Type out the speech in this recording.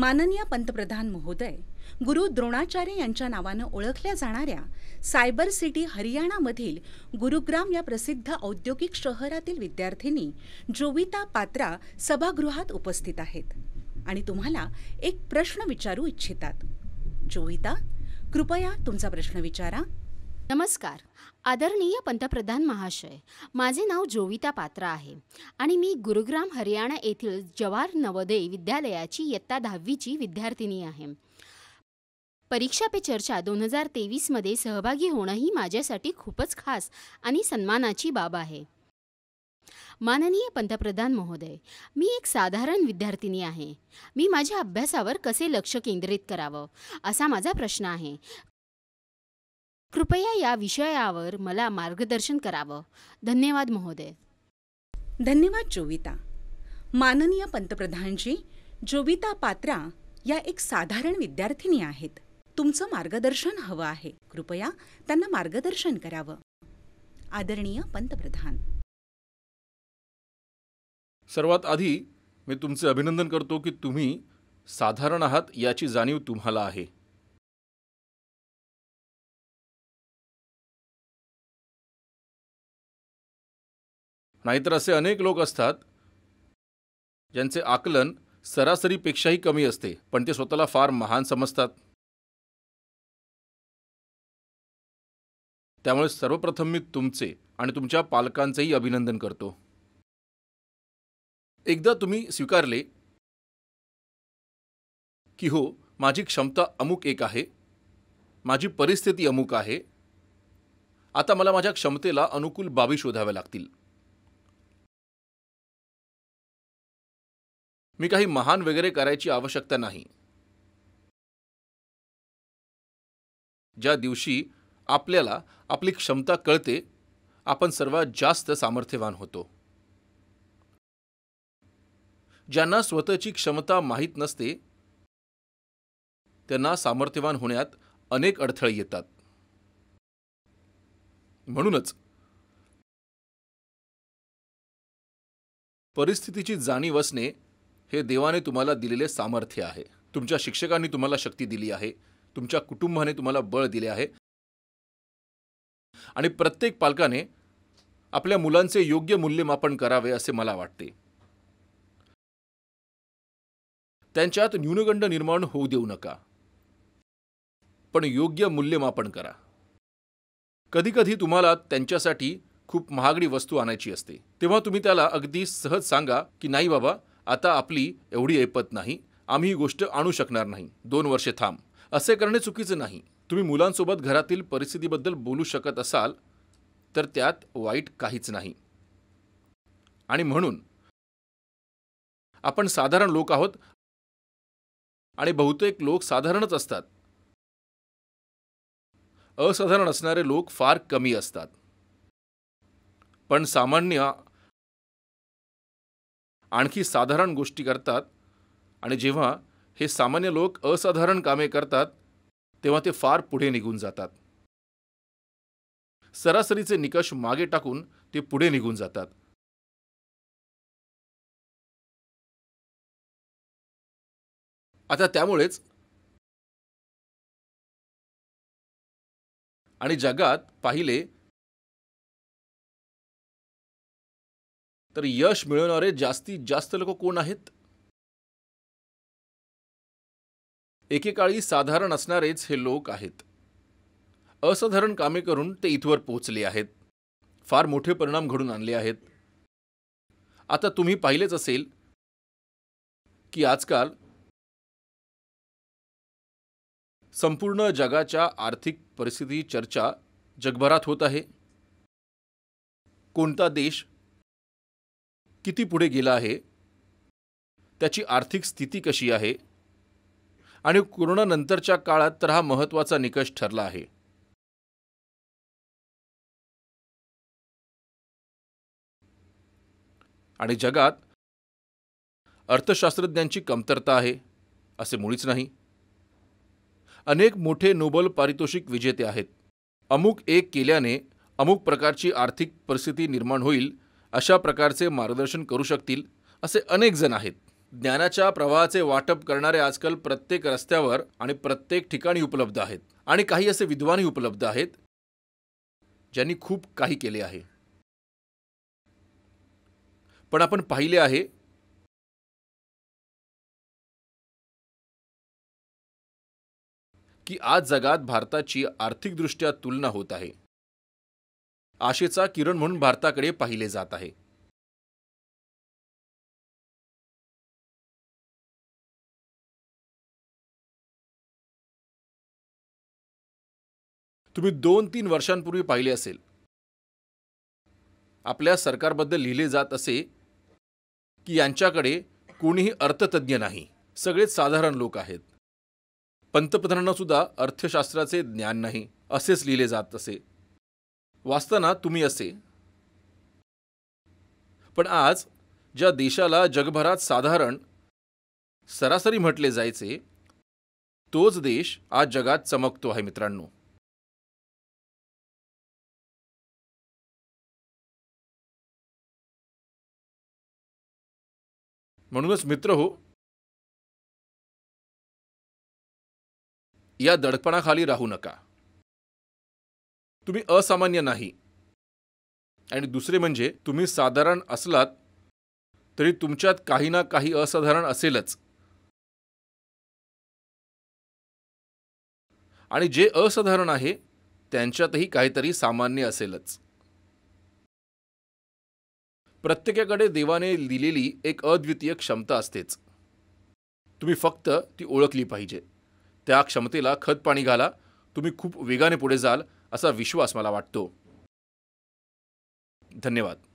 माननीय पंतप्रधान महोदय गुरु द्रोणाचार्य यांच्या नावानं ओळखल्या जाणाऱ्या सायबर सिटी हरियाणामधील गुरुग्राम या प्रसिद्ध औद्योगिक शहरातील विद्यार्थिनी जोविता पात्रा सभागृहात उपस्थित आहेत आणि तुम्हाला एक प्रश्न विचारू इच्छितात जोविता कृपया तुमचा प्रश्न विचारा नमस्कार आदरणीय पंतप्रधान महाशय माझे नाव जोविता पात्रा आहे आणि मी गुरुग्राम हरियाणा येथील जवाहर नवोदय विद्यालयाची इयत्ता दहावीची विद्यार्थिनी आहे परीक्षा पे चर्चा दोन हजार तेवीसमध्ये सहभागी होणं ही माझ्यासाठी खूपच खास आणि सन्मानाची बाब आहे माननीय पंतप्रधान महोदय मी एक साधारण विद्यार्थिनी आहे मी माझ्या अभ्यासावर कसे लक्ष केंद्रित करावं असा माझा प्रश्न आहे कृपया या विषयावर मला मार्गदर्शन करावं धन्यवाद महोदय धन्यवाद जोविता माननीय पंतप्रधानजी जोविता पात्रा या एक साधारण विद्यार्थिनी आहेत तुमचं मार्गदर्शन हवं आहे कृपया त्यांना मार्गदर्शन करावं आदरणीय पंतप्रधान सर्वात आधी मी तुमचे अभिनंदन करतो की तुम्ही साधारण आहात याची जाणीव तुम्हाला आहे नाहीतर असे अनेक लोक असतात ज्यांचे आकलन सरासरीपेक्षाही कमी असते पण ते स्वतःला फार महान समजतात त्यामुळे सर्वप्रथम मी तुमचे आणि तुमच्या पालकांचेही अभिनंदन करतो एकदा तुम्ही स्वीकारले की हो माझी क्षमता अमुक एक आहे माझी परिस्थिती अमुक आहे आता मला माझ्या क्षमतेला अनुकूल बाबी शोधाव्या लागतील मी काही महान वगैरे करायची आवश्यकता नाही ज्या दिवशी आपल्याला आपली क्षमता कळते आपण सर्वात जास्त सामर्थ्यवान होतो ज्यांना स्वतःची क्षमता माहीत नसते त्यांना सामर्थ्यवान होण्यात अनेक अडथळे येतात म्हणूनच परिस्थितीची जाणीव असणे हे देवाने तुम्हाला दिलेले सामर्थ्य आहे तुमच्या शिक्षकांनी तुम्हाला शक्ती दिली आहे तुमच्या कुटुंबाने तुम्हाला बळ दिले आहे आणि प्रत्येक पालकाने आपल्या मुलांचे योग्य मूल्यमापन करावे असे मला वाटते त्यांच्यात न्यूनगंड निर्माण होऊ देऊ नका पण योग्य मूल्यमापन करा कधीकधी तुम्हाला त्यांच्यासाठी खूप महागडी वस्तू आणायची असते तेव्हा तुम्ही त्याला अगदी सहज सांगा की नाही बाबा आता आपली एवढी ऐपत नाही आम्ही ही गोष्ट आणू शकणार नाही दोन वर्षे थांब असे करणे चुकीचं नाही तुम्ही मुलांसोबत घरातील परिस्थितीबद्दल बोलू शकत असाल तर त्यात वाईट काहीच नाही आणि म्हणून आपण साधारण लोक आहोत आणि बहुतेक लोक साधारणच असतात असाधारण असणारे लोक फार कमी असतात पण सामान्य आणखी साधारण गोष्टी करतात आणि जेव्हा हे सामान्य लोक असाधारण कामे करतात तेव्हा ते फार पुढे निघून जातात सरासरीचे निकष मागे टाकून ते पुढे निघून जातात आता त्यामुळेच आणि जगात पाहिले तर यश मिळवणारे जास्तीत जास्त लोक कोण आहेत एकेकाळी साधारण असणारेच हे लोक आहेत असाधारण कामे करून ते इथवर पोचले आहेत फार मोठे परिणाम घडून आणले आहेत आता तुम्ही पाहिलेच असेल की आजकाल संपूर्ण जगाच्या आर्थिक परिस्थिती चर्चा जगभरात होत आहे कोणता देश किती पुढे गेला आहे त्याची आर्थिक स्थिती कशी आहे आणि कोरोनानंतरच्या काळात तर हा महत्त्वाचा निकष ठरला आहे आणि जगात अर्थशास्त्रज्ञांची कमतरता आहे असे मुळीच नाही अनेक मोठे नोबल पारितोषिक विजेते आहेत अमुक एक केल्याने अमुक प्रकारची आर्थिक परिस्थिती निर्माण होईल अशा प्रकारचे मार्गदर्शन करू शकतील असे अनेक जण आहेत ज्ञानाच्या प्रवाहाचे वाटप करणारे आजकाल प्रत्येक रस्त्यावर आणि प्रत्येक ठिकाणी उपलब्ध आहेत आणि काही असे विद्वानही उपलब्ध आहेत ज्यांनी खूप काही केले आहे पण आपण पाहिले आहे की आज जगात भारताची आर्थिकदृष्ट्या तुलना होत आहे आशेचा किरण म्हणून भारताकडे पाहिले जात आहे तुम्ही दोन तीन वर्षांपूर्वी पाहिले असेल आपल्या सरकारबद्दल लिहिले जात असे की यांच्याकडे कोणीही अर्थतज्ञ नाही सगळेच साधारण लोक आहेत पंतप्रधानांना सुद्धा अर्थशास्त्राचे ज्ञान नाही असेच लिहिले जात असे वाचताना तुम्ही असे पण आज ज्या देशाला जगभरात साधारण सरासरी म्हटले जायचे तोच देश आज जगात चमकतो आहे मित्रांनो म्हणूनच मित्र हो या दडपणाखाली राहू नका तुम्ही असामान्य नाही आणि दुसरे म्हणजे तुम्ही साधारण असलात तरी तुमच्यात काही ना काही असाधारण असेलच आणि जे असाधारण आहे त्यांच्यातही काहीतरी सामान्य असेलच प्रत्येकाकडे देवाने लिहिलेली एक अद्वितीय क्षमता असतेच तुम्ही फक्त ती ओळखली पाहिजे त्या क्षमतेला खतपाणी घाला तुम्ही खूप वेगाने पुढे जाल असा विश्वास मला वाटतो धन्यवाद